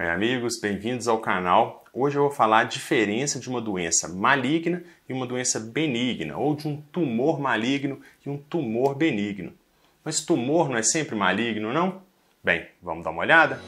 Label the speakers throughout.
Speaker 1: Oi, é, amigos, bem-vindos ao canal. Hoje eu vou falar a diferença de uma doença maligna e uma doença benigna, ou de um tumor maligno e um tumor benigno. Mas tumor não é sempre maligno, não? Bem, vamos dar uma olhada?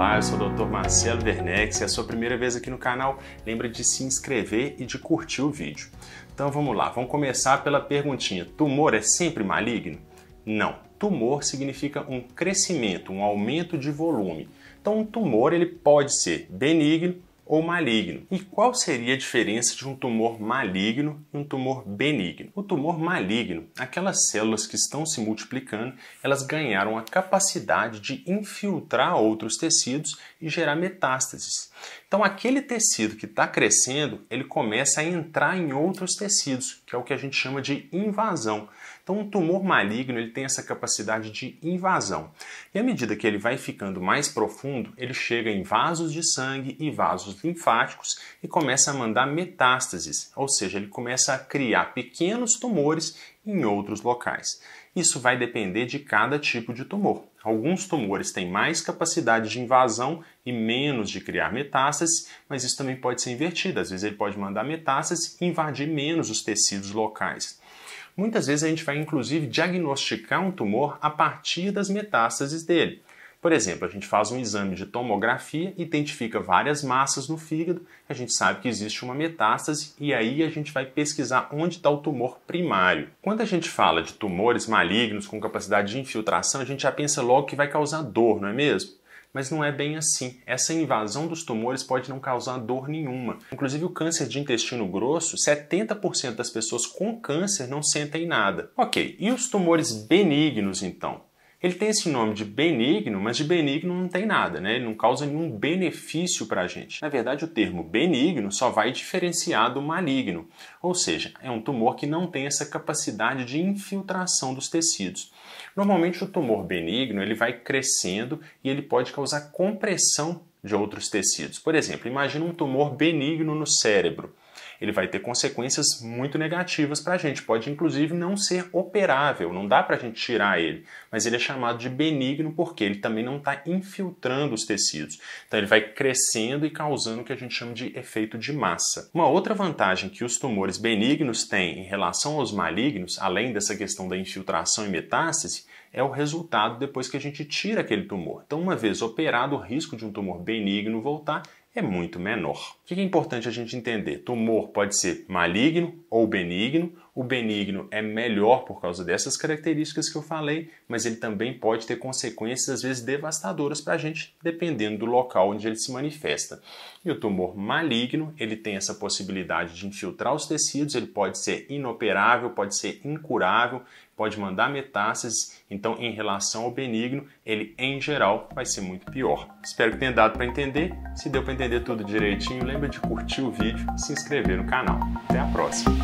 Speaker 1: Olá, eu sou o Dr. Marcelo Werneck. Se é a sua primeira vez aqui no canal, lembre de se inscrever e de curtir o vídeo. Então vamos lá, vamos começar pela perguntinha: tumor é sempre maligno? Não. Tumor significa um crescimento, um aumento de volume. Então um tumor ele pode ser benigno ou maligno. E qual seria a diferença de um tumor maligno e um tumor benigno? O tumor maligno, aquelas células que estão se multiplicando, elas ganharam a capacidade de infiltrar outros tecidos e gerar metástases. Então, aquele tecido que está crescendo, ele começa a entrar em outros tecidos, que é o que a gente chama de invasão. Então, um tumor maligno ele tem essa capacidade de invasão. E à medida que ele vai ficando mais profundo, ele chega em vasos de sangue e vasos linfáticos e começa a mandar metástases, ou seja, ele começa a criar pequenos tumores em outros locais. Isso vai depender de cada tipo de tumor. Alguns tumores têm mais capacidade de invasão e menos de criar metástases, mas isso também pode ser invertido. Às vezes ele pode mandar metástases e invadir menos os tecidos locais. Muitas vezes a gente vai inclusive diagnosticar um tumor a partir das metástases dele. Por exemplo, a gente faz um exame de tomografia, identifica várias massas no fígado, a gente sabe que existe uma metástase e aí a gente vai pesquisar onde está o tumor primário. Quando a gente fala de tumores malignos com capacidade de infiltração, a gente já pensa logo que vai causar dor, não é mesmo? mas não é bem assim. Essa invasão dos tumores pode não causar dor nenhuma. Inclusive, o câncer de intestino grosso, 70% das pessoas com câncer não sentem nada. Ok, e os tumores benignos então? Ele tem esse nome de benigno, mas de benigno não tem nada, né? Ele não causa nenhum benefício para a gente. Na verdade, o termo benigno só vai diferenciar do maligno, ou seja, é um tumor que não tem essa capacidade de infiltração dos tecidos. Normalmente, o tumor benigno ele vai crescendo e ele pode causar compressão de outros tecidos. Por exemplo, imagina um tumor benigno no cérebro ele vai ter consequências muito negativas para a gente. Pode inclusive não ser operável, não dá para a gente tirar ele, mas ele é chamado de benigno porque ele também não está infiltrando os tecidos. Então ele vai crescendo e causando o que a gente chama de efeito de massa. Uma outra vantagem que os tumores benignos têm em relação aos malignos, além dessa questão da infiltração e metástase, é o resultado depois que a gente tira aquele tumor. Então, uma vez operado, o risco de um tumor benigno voltar é muito menor. O que é importante a gente entender? Tumor pode ser maligno ou benigno. O benigno é melhor por causa dessas características que eu falei, mas ele também pode ter consequências às vezes devastadoras para a gente, dependendo do local onde ele se manifesta. E o tumor maligno, ele tem essa possibilidade de infiltrar os tecidos, ele pode ser inoperável, pode ser incurável, pode mandar metástases, então em relação ao benigno, ele em geral vai ser muito pior. Espero que tenha dado para entender. Se deu para entender tudo direitinho, lembra de curtir o vídeo e se inscrever no canal. Até a próxima.